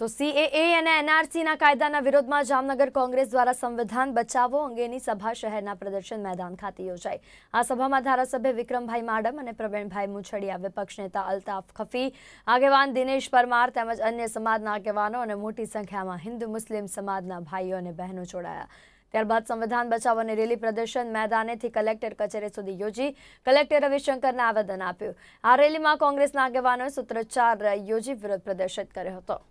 તો સીએએ અને એનઆરસીના કાયદાના વિરોધમાં જામનગર કોંગ્રેસ દ્વારા સંવિધાન બચાવો અંગેની સભા શહેરના પ્રદર્શન મેદાન ખાતે યોજાઈ આ સભામાં ધારાસભ્ય વિક્રમભાઈ માડમ અને પ્રવીણભાઈ મુછડિયા વિપક્ષ નેતા અલ્તાફ ખફી આગેવાન દિનેશ પરમાર તેમજ અન્ય સમાજના આગેવાનો અને મોટી સંખ્યામાં હિન્દુ મુસ્લિમ સમાજના ભાઈઓ અને બહેનો જોડાયા ત્યારબાદ સંવિધાન બચાવવાની રેલી પ્રદર્શન મેદાનેથી કલેક્ટર કચેરી સુધી યોજી કલેક્ટર રવિશંકરને આવેદન આપ્યું આ રેલીમાં કોંગ્રેસના આગેવાનોએ સૂત્રોચ્ચાર યોજી વિરોધ પ્રદર્શિત કર્યો હતો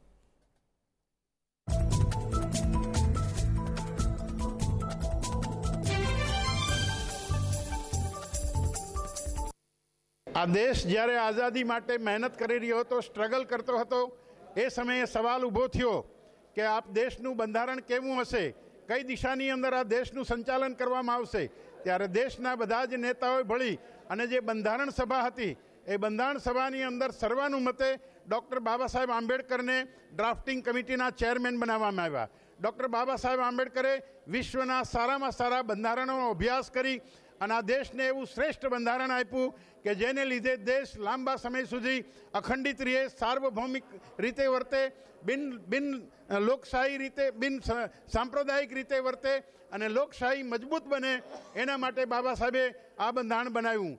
આ દેશ જ્યારે આઝાદી માટે મહેનત કરી રહ્યો હતો સ્ટ્રગલ કરતો હતો એ સમયે સવાલ ઊભો થયો કે આ દેશનું બંધારણ કેવું હશે કઈ દિશાની અંદર આ દેશનું સંચાલન કરવામાં આવશે ત્યારે દેશના બધા જ નેતાઓએ ભળી અને જે બંધારણ સભા હતી એ બંધારણ સભાની અંદર સર્વાનુમતે ડૉક્ટર બાબા સાહેબ આંબેડકરને ડ્રાફ્ટિંગ કમિટીના ચેરમેન બનાવવામાં આવ્યા ડૉક્ટર બાબા સાહેબ આંબેડકરે વિશ્વના સારામાં સારા બંધારણોનો અભ્યાસ કરી અને આ દેશને એવું શ્રેષ્ઠ બંધારણ આપ્યું કે જેને લીધે દેશ લાંબા સમય સુધી અખંડિત રહે સાર્વભૌમિક રીતે વર્તે બિન બિન લોકશાહી રીતે બિન સાંપ્રદાયિક રીતે વર્તે અને લોકશાહી મજબૂત બને એના માટે બાબા સાહેબે આ બંધારણ બનાવ્યું